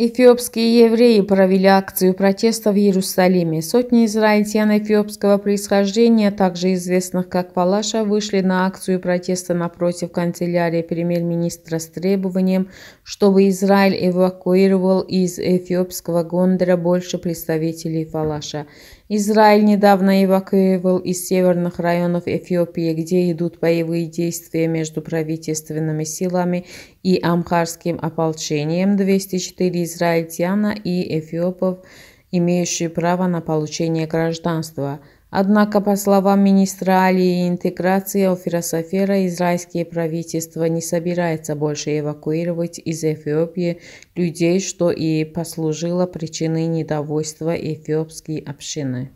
Эфиопские евреи провели акцию протеста в Иерусалиме. Сотни израильтян эфиопского происхождения, также известных как Палаша, вышли на акцию протеста напротив канцелярии премьер-министра с требованием, чтобы Израиль эвакуировал из эфиопского Гондера больше представителей Палаша. Израиль недавно эвакуировал из северных районов Эфиопии, где идут боевые действия между правительственными силами и амхарским ополчением 204 израильтяна и эфиопов, имеющие право на получение гражданства. Однако, по словам министра Алии и интеграции Офира Сафера, израильские правительства не собираются больше эвакуировать из Эфиопии людей, что и послужило причиной недовольства эфиопской общины.